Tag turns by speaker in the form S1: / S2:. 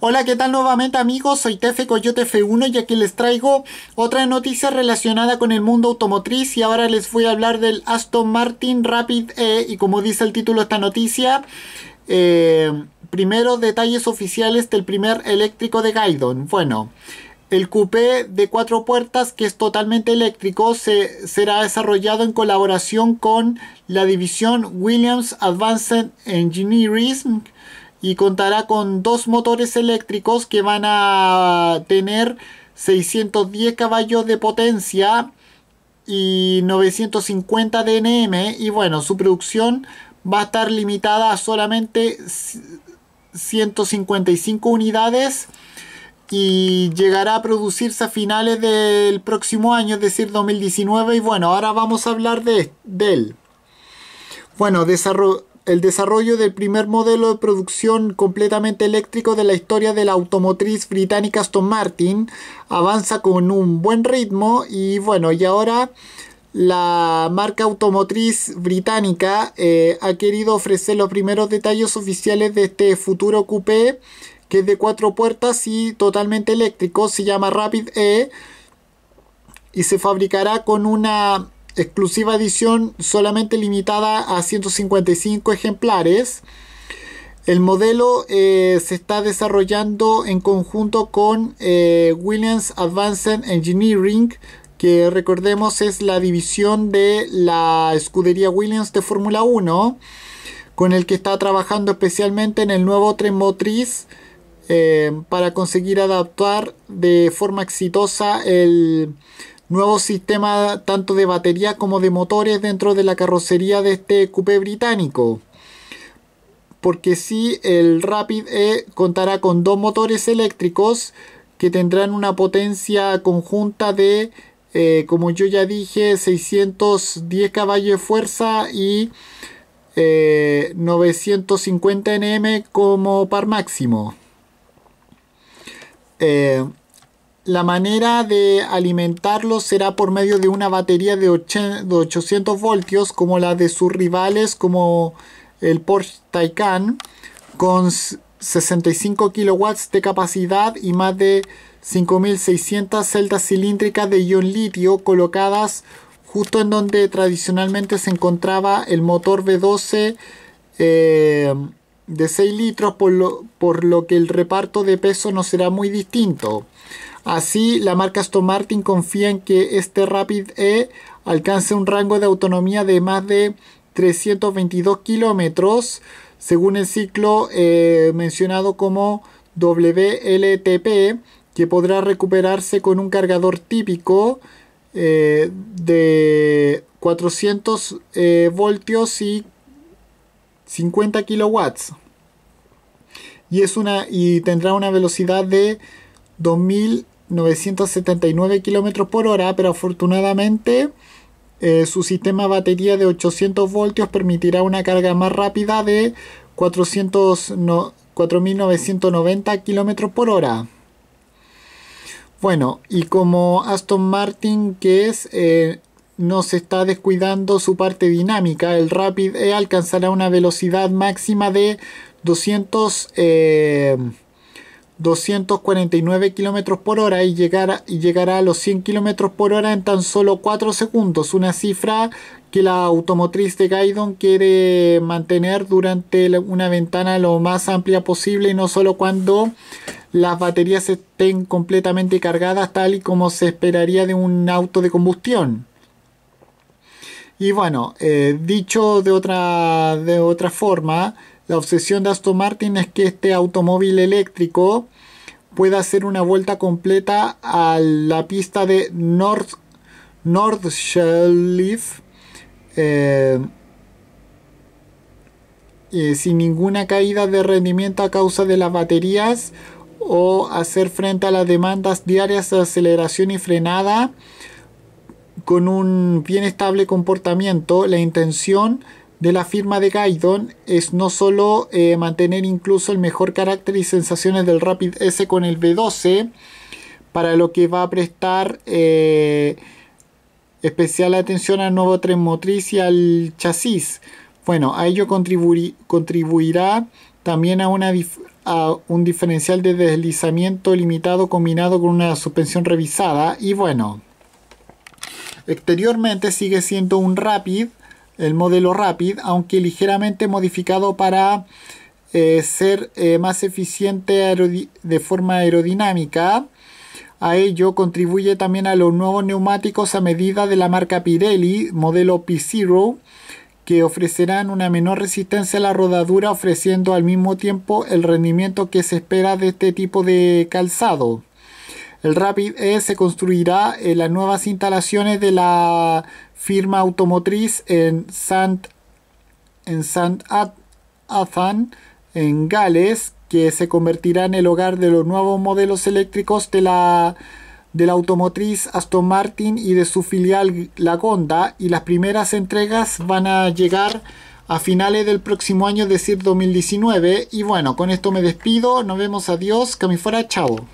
S1: Hola, ¿qué tal nuevamente amigos? Soy Tefe Coyote F1 y aquí les traigo otra noticia relacionada con el mundo automotriz y ahora les voy a hablar del Aston Martin Rapid E y como dice el título de esta noticia, eh, primero detalles oficiales del primer eléctrico de Gaidon. Bueno, el coupé de cuatro puertas, que es totalmente eléctrico, se, será desarrollado en colaboración con la división Williams Advanced Engineering y contará con dos motores eléctricos que van a tener 610 caballos de potencia y 950 DNM y bueno, su producción va a estar limitada a solamente 155 unidades y llegará a producirse a finales del próximo año, es decir, 2019 y bueno, ahora vamos a hablar de, él. Bueno, desarrollo el desarrollo del primer modelo de producción completamente eléctrico de la historia de la automotriz británica Aston Martin avanza con un buen ritmo y bueno, y ahora la marca automotriz británica eh, ha querido ofrecer los primeros detalles oficiales de este futuro coupé que es de cuatro puertas y totalmente eléctrico, se llama Rapid E y se fabricará con una exclusiva edición solamente limitada a 155 ejemplares. El modelo eh, se está desarrollando en conjunto con eh, Williams Advanced Engineering, que recordemos es la división de la escudería Williams de Fórmula 1, con el que está trabajando especialmente en el nuevo tren motriz eh, para conseguir adaptar de forma exitosa el Nuevo sistema tanto de batería como de motores dentro de la carrocería de este coupé británico. Porque si sí, el Rapid E contará con dos motores eléctricos que tendrán una potencia conjunta de, eh, como yo ya dije, 610 caballos de fuerza y 950 eh, Nm como par máximo. Eh, la manera de alimentarlo será por medio de una batería de 800 voltios como la de sus rivales como el Porsche Taycan con 65 kilowatts de capacidad y más de 5.600 celdas cilíndricas de ion litio colocadas justo en donde tradicionalmente se encontraba el motor V12 eh, de 6 litros por lo que el reparto de peso no será muy distinto. Así, la marca Aston Martin confía en que este Rapid E alcance un rango de autonomía de más de 322 kilómetros, según el ciclo eh, mencionado como WLTP, que podrá recuperarse con un cargador típico eh, de 400 eh, voltios y 50 kilowatts y es una y tendrá una velocidad de 2000 979 kilómetros por hora, pero afortunadamente eh, su sistema batería de 800 voltios permitirá una carga más rápida de 4.990 kilómetros por hora. Bueno, y como Aston Martin, que es, eh, no se está descuidando su parte dinámica, el Rapid E alcanzará una velocidad máxima de 200. 249 km por hora y llegará, y a los 100 km por hora en tan solo 4 segundos, una cifra que la automotriz de Gaidon quiere mantener durante una ventana lo más amplia posible y no solo cuando las baterías estén completamente cargadas tal y como se esperaría de un auto de combustión. Y bueno, eh, dicho de otra, de otra forma, la obsesión de Aston Martin es que este automóvil eléctrico pueda hacer una vuelta completa a la pista de North, North Shelf, eh, eh, sin ninguna caída de rendimiento a causa de las baterías o hacer frente a las demandas diarias de aceleración y frenada con un bien estable comportamiento. La intención de la firma de Gaidon es no solo eh, mantener incluso el mejor carácter y sensaciones del Rapid S con el B12, para lo que va a prestar eh, especial atención al nuevo tren motriz y al chasis. Bueno, a ello contribuirá también a, una a un diferencial de deslizamiento limitado combinado con una suspensión revisada. Y bueno, exteriormente sigue siendo un Rapid el modelo Rapid, aunque ligeramente modificado para eh, ser eh, más eficiente de forma aerodinámica. A ello contribuye también a los nuevos neumáticos a medida de la marca Pirelli, modelo p zero que ofrecerán una menor resistencia a la rodadura, ofreciendo al mismo tiempo el rendimiento que se espera de este tipo de calzado. El Rapid E se construirá en las nuevas instalaciones de la firma automotriz en Sant, en Sant Athan, en Gales, que se convertirá en el hogar de los nuevos modelos eléctricos de la, de la automotriz Aston Martin y de su filial Lagonda. y las primeras entregas van a llegar a finales del próximo año, es decir, 2019. Y bueno, con esto me despido, nos vemos, adiós, que mi chao.